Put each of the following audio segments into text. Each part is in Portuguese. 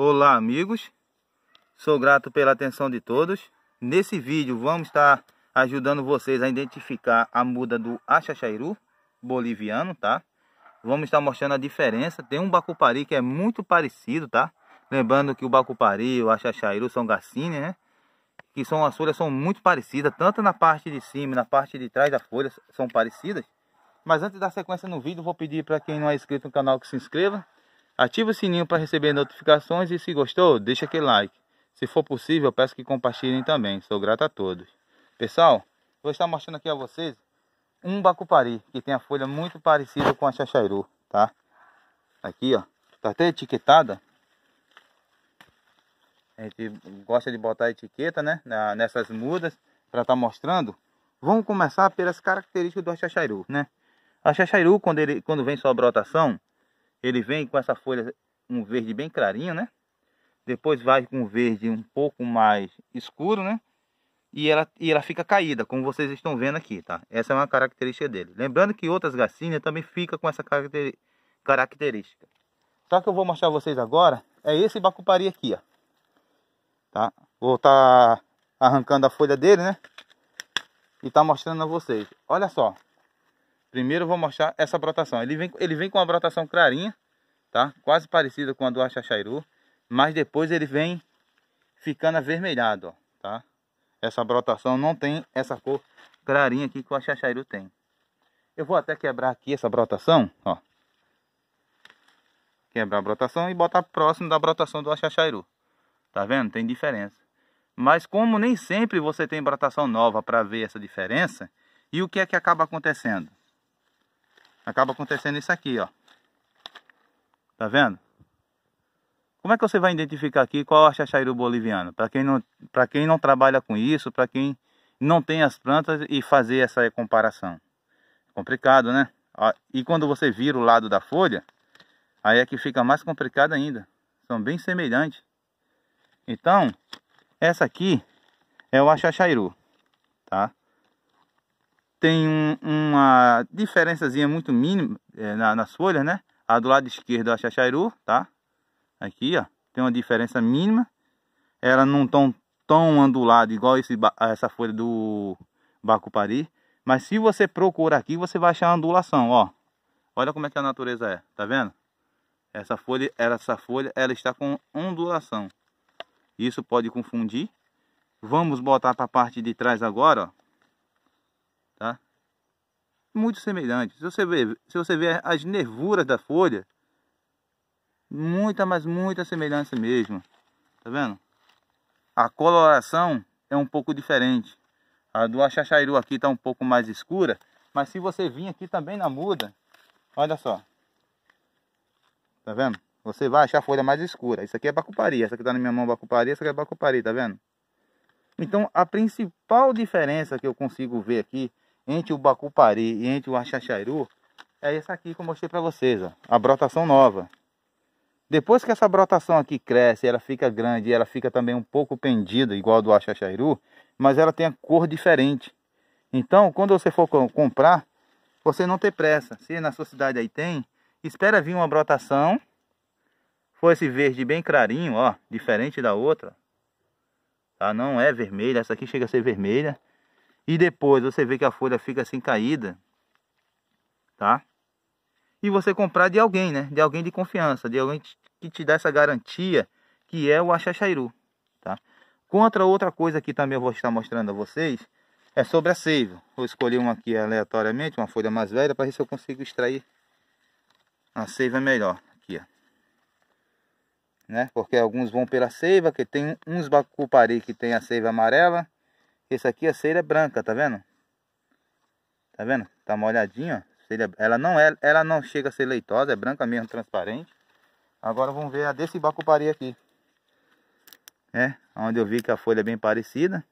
Olá amigos, sou grato pela atenção de todos. Nesse vídeo vamos estar ajudando vocês a identificar a muda do achachairu boliviano, tá? Vamos estar mostrando a diferença. Tem um bacupari que é muito parecido, tá? Lembrando que o bacupari e o achachairu são gacine, né? Que são as folhas são muito parecidas, tanto na parte de cima, na parte de trás da folha são parecidas. Mas antes da sequência no vídeo, vou pedir para quem não é inscrito no canal que se inscreva Ative o sininho para receber notificações e se gostou, deixa aquele like. Se for possível, peço que compartilhem também. Sou grato a todos. Pessoal, vou estar mostrando aqui a vocês um bacupari, que tem a folha muito parecida com a chachairu, tá? Aqui, ó. Tá até etiquetada. A gente gosta de botar etiqueta, né? nessas mudas, para estar tá mostrando. Vamos começar pelas características do chachairu, né? A chachairu, quando, ele, quando vem sua brotação, ele vem com essa folha um verde bem clarinho, né? Depois vai com um verde um pouco mais escuro, né? E ela, e ela fica caída, como vocês estão vendo aqui, tá? Essa é uma característica dele. Lembrando que outras gacinhas também fica com essa característica. Só que eu vou mostrar vocês agora é esse bacupari aqui, ó. Tá? Vou estar tá arrancando a folha dele, né? E tá mostrando a vocês. Olha só, Primeiro eu vou mostrar essa brotação. Ele vem, ele vem com uma brotação clarinha, tá? Quase parecida com a do Achachairu. Mas depois ele vem ficando avermelhado, ó, tá? Essa brotação não tem essa cor clarinha aqui que o Achachairu tem. Eu vou até quebrar aqui essa brotação, ó. Quebrar a brotação e botar próximo da brotação do Achachairu. Tá vendo? Tem diferença. Mas como nem sempre você tem brotação nova para ver essa diferença, e o que é que acaba acontecendo? acaba acontecendo isso aqui, ó. Tá vendo? Como é que você vai identificar aqui qual é o chachaíru boliviano? Para quem, não, quem não trabalha com isso, para quem não tem as plantas e fazer essa comparação. Complicado, né? E quando você vira o lado da folha, aí é que fica mais complicado ainda. São bem semelhantes. Então, essa aqui é o achaxairu, tá? tem um, uma diferençazinha muito mínima é, na, nas folhas, né? A do lado esquerdo, a chachairu, tá? Aqui, ó, tem uma diferença mínima. Ela não tão tão ondulada, igual esse, essa folha do bacupari. Mas se você procura aqui, você vai achar a ondulação, ó. Olha como é que a natureza é, tá vendo? Essa folha, essa folha, ela está com ondulação. Isso pode confundir. Vamos botar para a parte de trás agora, ó muito semelhante. Se você ver, se você ver as nervuras da folha, muita, mas muita semelhança mesmo. Tá vendo? A coloração é um pouco diferente. A do achachairu aqui está um pouco mais escura, mas se você vir aqui também na muda, olha só. Tá vendo? Você vai achar a folha mais escura. Isso aqui é bacuparia, essa que está na minha mão bacuparia, essa aqui é bacuparia, tá vendo? Então a principal diferença que eu consigo ver aqui entre o Bacupari e entre o Axaxairu, é essa aqui que eu mostrei para vocês, ó, a brotação nova. Depois que essa brotação aqui cresce, ela fica grande, ela fica também um pouco pendida, igual a do Axaxairu, mas ela tem a cor diferente. Então, quando você for comprar, você não tem pressa. Se na sua cidade aí tem, espera vir uma brotação. Foi esse verde bem clarinho, ó, diferente da outra. Tá? Não é vermelha, essa aqui chega a ser vermelha. E depois você vê que a folha fica assim caída, tá? E você comprar de alguém, né? De alguém de confiança, de alguém que te dá essa garantia, que é o achachairu tá? Contra outra coisa que também eu vou estar mostrando a vocês, é sobre a seiva. Vou escolher uma aqui aleatoriamente, uma folha mais velha, para ver se eu consigo extrair a seiva melhor. Aqui, ó. Né? Porque alguns vão pela seiva, que tem uns bacupari que tem a seiva amarela, esse aqui a cera é branca, tá vendo? Tá vendo? Tá molhadinho, ó. É, ela não, é, ela não chega a ser leitosa, é branca mesmo, transparente. Agora vamos ver a desse bacupari aqui. É, onde eu vi que a folha é bem parecida.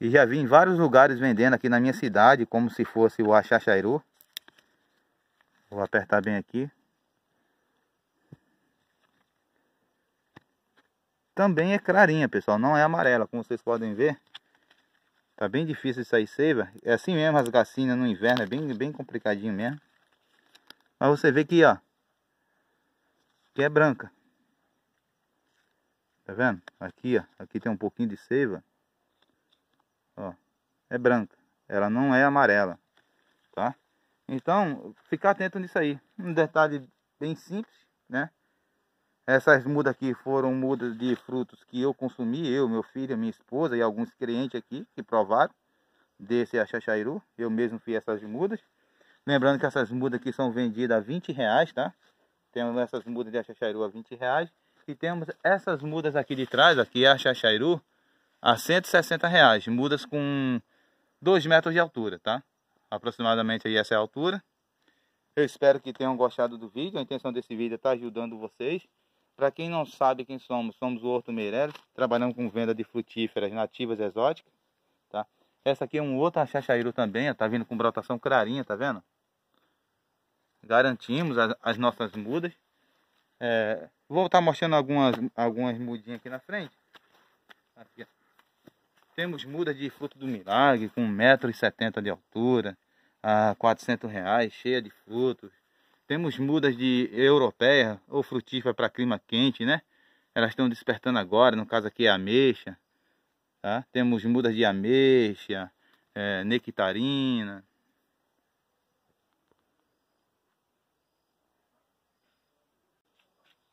E já vi em vários lugares vendendo aqui na minha cidade, como se fosse o achachairu. Vou apertar bem aqui. Também é clarinha, pessoal, não é amarela, como vocês podem ver. Tá bem difícil isso sair seiva. É assim mesmo as gacinas no inverno, é bem, bem complicadinho mesmo. Mas você vê aqui, ó. Que é branca. Tá vendo? Aqui, ó. Aqui tem um pouquinho de seiva. Ó. É branca. Ela não é amarela. Tá? Então, ficar atento nisso aí. Um detalhe bem simples, né? Essas mudas aqui foram mudas de frutos que eu consumi, eu, meu filho, minha esposa e alguns clientes aqui que provaram desse achachairu. Eu mesmo fiz essas mudas. Lembrando que essas mudas aqui são vendidas a 20 reais, tá? Temos essas mudas de achachairu a 20 reais. E temos essas mudas aqui de trás, aqui é achachairu, a 160 reais. Mudas com 2 metros de altura, tá? Aproximadamente aí essa é a altura. Eu espero que tenham gostado do vídeo. A intenção desse vídeo é estar tá ajudando vocês para quem não sabe quem somos, somos o Horto Meireles, trabalhamos com venda de frutíferas nativas exóticas. Tá? Essa aqui é um outro achachairo também, está vindo com brotação clarinha, tá vendo? Garantimos as, as nossas mudas. É, vou estar tá mostrando algumas, algumas mudinhas aqui na frente. Aqui, Temos mudas de fruto do milagre, com 1,70m de altura, a R$ reais, cheia de frutos. Temos mudas de europeia ou frutífera para clima quente, né? Elas estão despertando agora, no caso aqui é ameixa. Tá? Temos mudas de ameixa, é, nectarina,